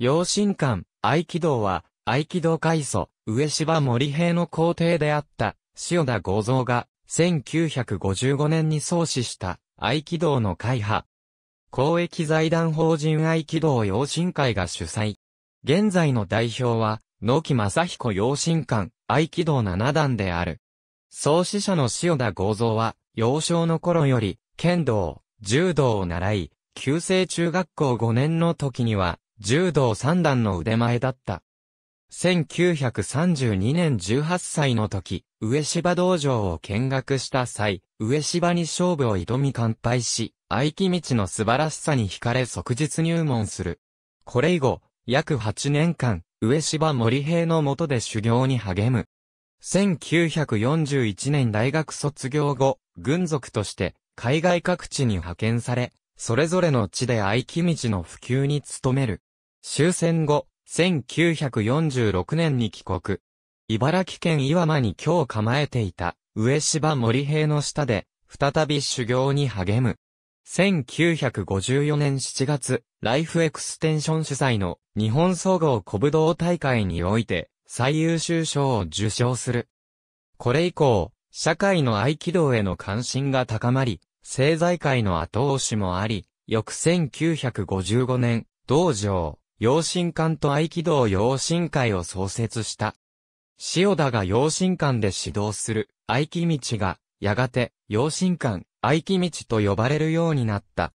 養神館、合気道は、合気道開祖、上芝森平の皇帝であった、塩田五蔵が、1955年に創始した、合気道の会派。公益財団法人合気道養神会が主催。現在の代表は、野木正彦養神館、合気道七段である。創始者の塩田五蔵は、幼少の頃より、剣道、柔道を習い、旧制中学校5年の時には、柔道三段の腕前だった。1932年18歳の時、上芝道場を見学した際、上芝に勝負を挑み乾杯し、愛木道の素晴らしさに惹かれ即日入門する。これ以後、約8年間、上芝森平の下で修行に励む。1941年大学卒業後、軍属として海外各地に派遣され、それぞれの地で愛木道の普及に努める。終戦後、1946年に帰国。茨城県岩間に今日構えていた、上芝森平の下で、再び修行に励む。1954年7月、ライフエクステンション主催の日本総合古武道大会において最優秀賞を受賞する。これ以降、社会の合気道への関心が高まり、政財界の後押しもあり、翌1955年、道場、養心館と合気道養心会を創設した。塩田が養心館で指導する合気道が、やがて養心館、合気道と呼ばれるようになった。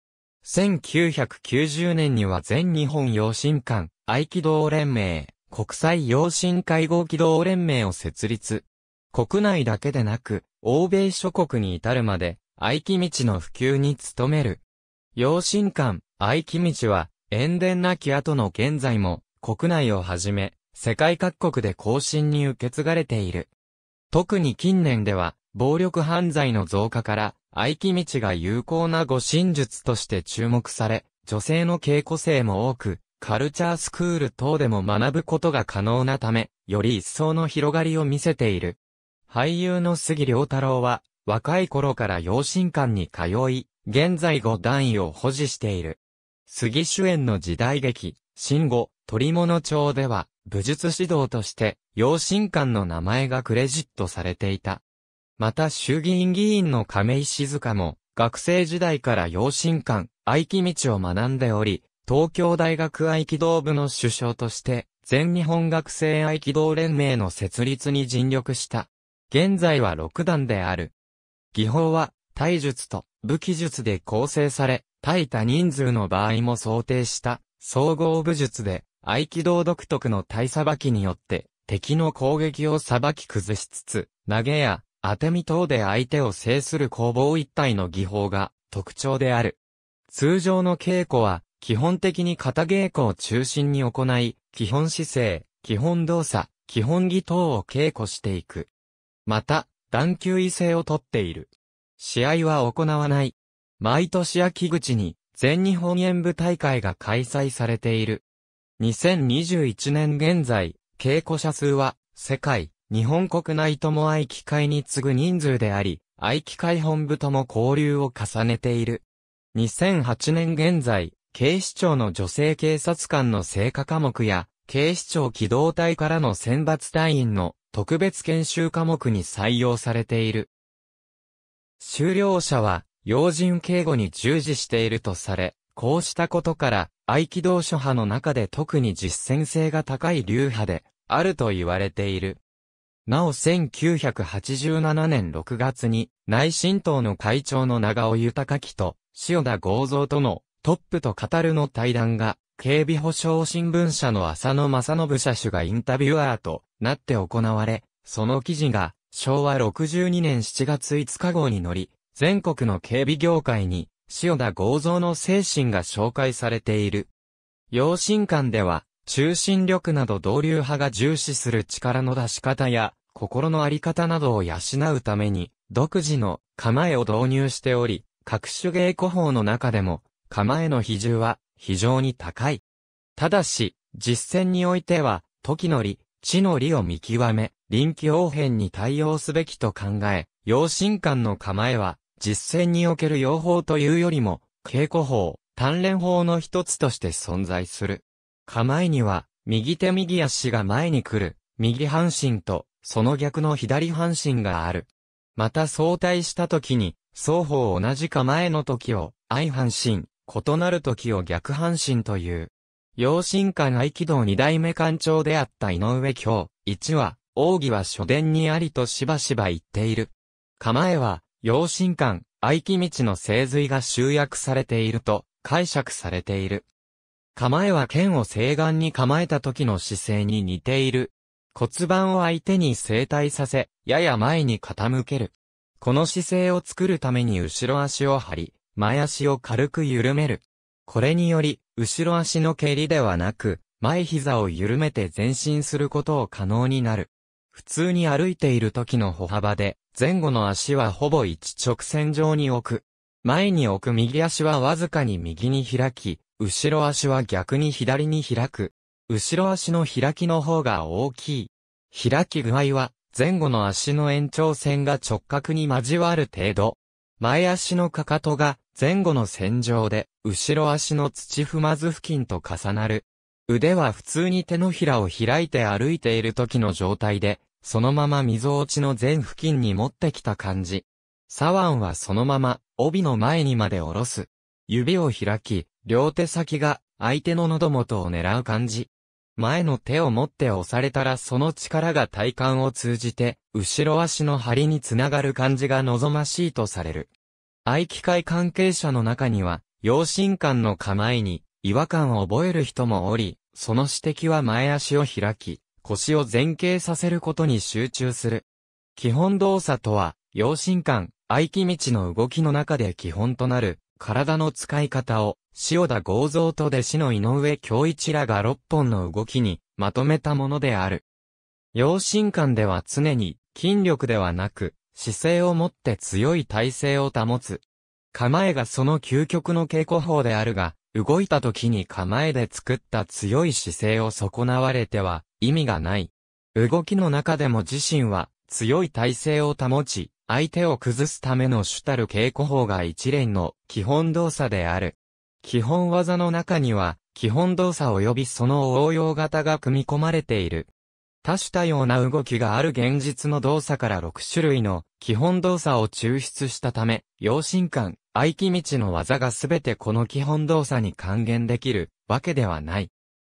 1990年には全日本養心館、合気道連盟、国際養心会合気道連盟を設立。国内だけでなく、欧米諸国に至るまで、合気道の普及に努める。養心館、合気道は、塩田なき後の現在も、国内をはじめ、世界各国で更新に受け継がれている。特に近年では、暴力犯罪の増加から、愛き道が有効な護身術として注目され、女性の稽古生も多く、カルチャースクール等でも学ぶことが可能なため、より一層の広がりを見せている。俳優の杉良太郎は、若い頃から養親館に通い、現在5段位を保持している。杉主演の時代劇、新語、鳥物町では、武術指導として、養親館の名前がクレジットされていた。また衆議院議員の亀井静香も、学生時代から養親館、合気道を学んでおり、東京大学合気道部の首相として、全日本学生合気道連盟の設立に尽力した。現在は六段である。技法は、体術と武器術で構成され、対多人数の場合も想定した総合武術で、合気道独特の体さばきによって、敵の攻撃をさばき崩しつつ、投げや当て身等で相手を制する攻防一体の技法が特徴である。通常の稽古は、基本的に型稽古を中心に行い、基本姿勢、基本動作、基本技等を稽古していく。また、段級異性をとっている。試合は行わない。毎年秋口に全日本演舞大会が開催されている。2021年現在、稽古者数は世界、日本国内とも愛機会に次ぐ人数であり、愛機会本部とも交流を重ねている。2008年現在、警視庁の女性警察官の成果科目や、警視庁機動隊からの選抜隊員の特別研修科目に採用されている。修了者は要人警護に従事しているとされ、こうしたことから、合気道諸派の中で特に実践性が高い流派で、あると言われている。なお1987年6月に、内新党の会長の長尾豊樹と、塩田豪造との、トップと語るの対談が、警備保障新聞社の浅野正信社主がインタビュアーとなって行われ、その記事が、昭和62年7月5日号に載り、全国の警備業界に、塩田豪造の精神が紹介されている。養心館では、中心力など同流派が重視する力の出し方や、心のあり方などを養うために、独自の構えを導入しており、各種芸古法の中でも、構えの比重は非常に高い。ただし、実践においては、時の利、地の利を見極め、臨機応変に対応すべきと考え、養心館の構えは、実践における用法というよりも、稽古法、鍛錬法の一つとして存在する。構えには、右手右足が前に来る、右半身と、その逆の左半身がある。また相対した時に、双方同じ構えの時を、相半身、異なる時を逆半身という。陽神館合気道二代目館長であった井上京、一は、奥義は書伝にありとしばしば言っている。構えは、用神館、愛機道の精髄が集約されていると解釈されている。構えは剣を西岸に構えた時の姿勢に似ている。骨盤を相手に正対させ、やや前に傾ける。この姿勢を作るために後ろ足を張り、前足を軽く緩める。これにより、後ろ足の蹴りではなく、前膝を緩めて前進することを可能になる。普通に歩いている時の歩幅で、前後の足はほぼ一直線上に置く。前に置く右足はわずかに右に開き、後ろ足は逆に左に開く。後ろ足の開きの方が大きい。開き具合は、前後の足の延長線が直角に交わる程度。前足のかかとが前後の線上で、後ろ足の土踏まず付近と重なる。腕は普通に手のひらを開いて歩いている時の状態で、そのまま溝落ちの全付近に持ってきた感じ。左腕はそのまま、帯の前にまで下ろす。指を開き、両手先が相手の喉元を狙う感じ。前の手を持って押されたらその力が体幹を通じて、後ろ足の張りにつながる感じが望ましいとされる。愛機会関係者の中には、養親間の構えに違和感を覚える人もおり、その指摘は前足を開き、腰を前傾させることに集中する。基本動作とは、陽心感、合気道の動きの中で基本となる、体の使い方を、塩田豪造と弟子の井上京一らが6本の動きに、まとめたものである。陽心感では常に、筋力ではなく、姿勢を持って強い体勢を保つ。構えがその究極の稽古法であるが、動いた時に構えで作った強い姿勢を損なわれては、意味がない。動きの中でも自身は強い体勢を保ち、相手を崩すための主たる稽古法が一連の基本動作である。基本技の中には、基本動作及びその応用型が組み込まれている。多種多様な動きがある現実の動作から6種類の基本動作を抽出したため、養心感、合気道の技がすべてこの基本動作に還元できるわけではない。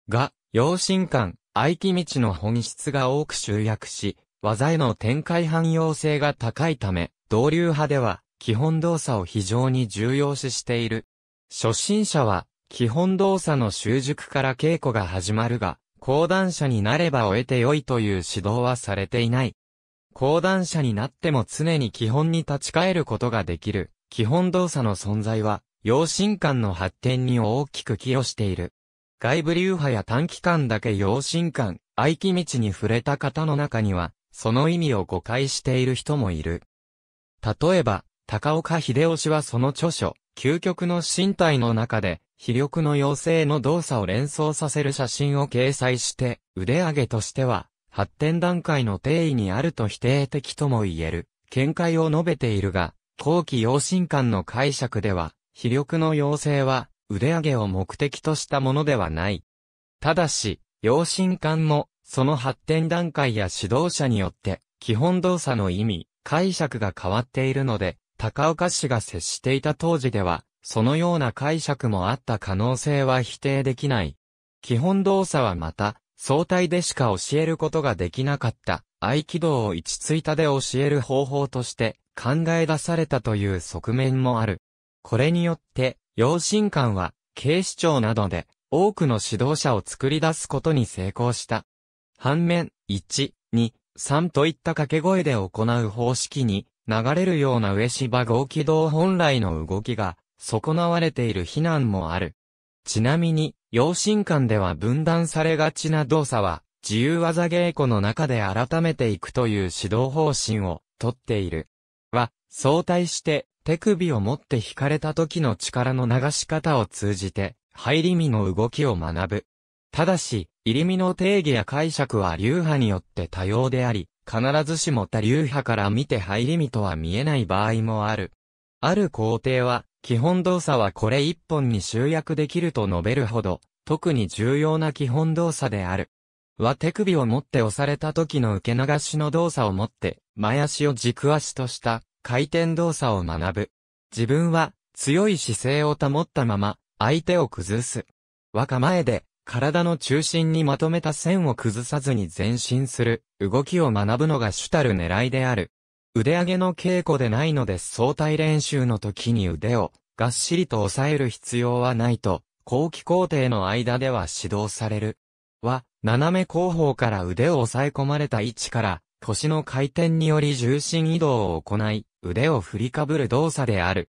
が、養心感、愛機道の本質が多く集約し、技への展開汎用性が高いため、導流派では、基本動作を非常に重要視している。初心者は、基本動作の習熟から稽古が始まるが、講談者になれば終えて良いという指導はされていない。講談者になっても常に基本に立ち返ることができる、基本動作の存在は、養心感の発展に大きく寄与している。外部流派や短期間だけ陽心感、愛気道に触れた方の中には、その意味を誤解している人もいる。例えば、高岡秀夫氏はその著書、究極の身体の中で、非力の妖精の動作を連想させる写真を掲載して、腕上げとしては、発展段階の定位にあると否定的とも言える、見解を述べているが、後期陽心感の解釈では、非力の妖精は、腕上げを目的としたものではない。ただし、養心官も、その発展段階や指導者によって、基本動作の意味、解釈が変わっているので、高岡市が接していた当時では、そのような解釈もあった可能性は否定できない。基本動作はまた、相対でしか教えることができなかった、合気道を一ついたで教える方法として考え出されたという側面もある。これによって、養親館は、警視庁などで、多くの指導者を作り出すことに成功した。反面、1、2、3といった掛け声で行う方式に、流れるような上芝合気道本来の動きが、損なわれている非難もある。ちなみに、養親間では分断されがちな動作は、自由技稽古の中で改めていくという指導方針をとっている。は、相対して、手首を持って引かれた時の力の流し方を通じて、入り身の動きを学ぶ。ただし、入り身の定義や解釈は流派によって多様であり、必ずしも他流派から見て入り身とは見えない場合もある。ある工程は、基本動作はこれ一本に集約できると述べるほど、特に重要な基本動作である。は手首を持って押された時の受け流しの動作を持って、前足を軸足とした、回転動作を学ぶ。自分は強い姿勢を保ったまま相手を崩す。若前で体の中心にまとめた線を崩さずに前進する動きを学ぶのが主たる狙いである。腕上げの稽古でないので相対練習の時に腕をがっしりと抑える必要はないと、後期工程の間では指導される。は、斜め後方から腕を抑え込まれた位置から、腰の回転により重心移動を行い、腕を振りかぶる動作である。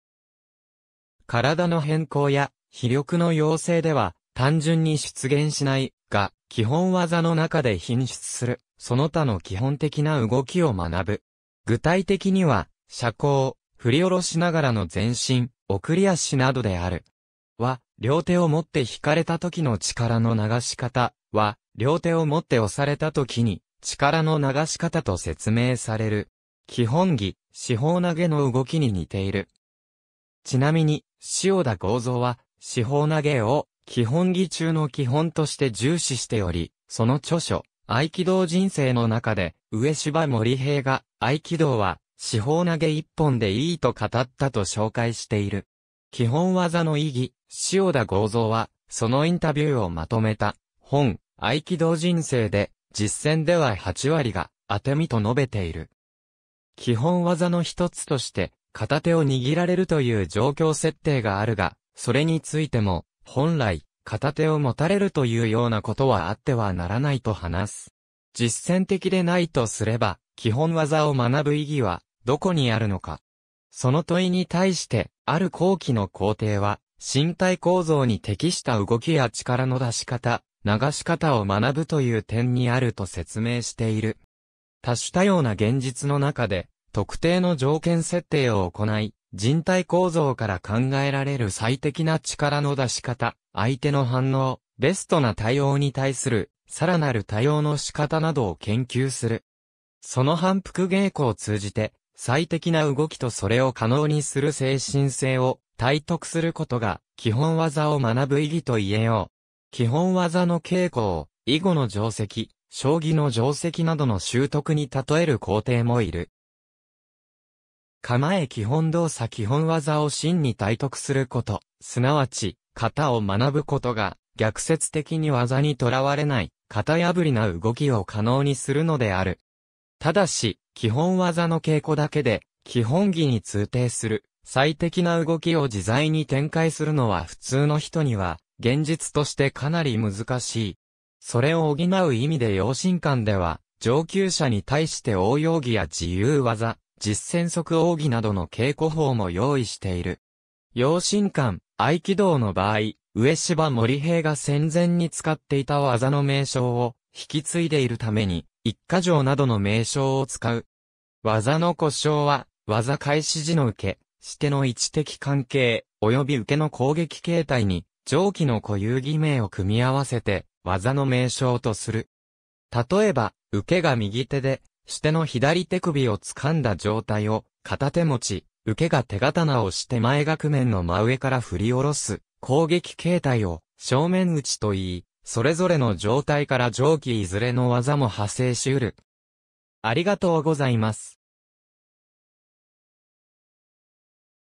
体の変更や、非力の要請では、単純に出現しない、が、基本技の中で品質する、その他の基本的な動きを学ぶ。具体的には、車高、振り下ろしながらの前進、送り足などである。は、両手を持って引かれた時の力の流し方は、両手を持って押された時に力の流し方と説明される。基本技、四方投げの動きに似ている。ちなみに、塩田剛造は、四方投げを、基本技中の基本として重視しており、その著書、合気道人生の中で、上芝森平が、合気道は、四方投げ一本でいいと語ったと紹介している。基本技の意義、塩田剛造は、そのインタビューをまとめた、本、合気道人生で、実践では8割が、当て身と述べている。基本技の一つとして、片手を握られるという状況設定があるが、それについても、本来、片手を持たれるというようなことはあってはならないと話す。実践的でないとすれば、基本技を学ぶ意義は、どこにあるのか。その問いに対して、ある後期の工程は、身体構造に適した動きや力の出し方、流し方を学ぶという点にあると説明している。多種多様な現実の中で、特定の条件設定を行い、人体構造から考えられる最適な力の出し方、相手の反応、ベストな対応に対する、さらなる対応の仕方などを研究する。その反復稽古を通じて、最適な動きとそれを可能にする精神性を体得することが、基本技を学ぶ意義と言えよう。基本技の稽古を、以後の定石、将棋の定石などの習得に例える工程もいる。構え基本動作基本技を真に体得すること、すなわち、型を学ぶことが、逆説的に技にとらわれない、型破りな動きを可能にするのである。ただし、基本技の稽古だけで、基本技に通底する、最適な動きを自在に展開するのは普通の人には、現実としてかなり難しい。それを補う意味で養神館では、上級者に対して応用技や自由技、実践即応技などの稽古法も用意している。養神館、合気道の場合、上芝森平が戦前に使っていた技の名称を引き継いでいるために、一箇条などの名称を使う。技の故障は、技開始時の受け、しての位置的関係、及び受けの攻撃形態に、上記の固有義名を組み合わせて、技の名称とする。例えば、受けが右手で、しての左手首を掴んだ状態を、片手持ち、受けが手刀をして前額面の真上から振り下ろす、攻撃形態を、正面打ちと言い、それぞれの状態から上記いずれの技も派生し得る。ありがとうございます。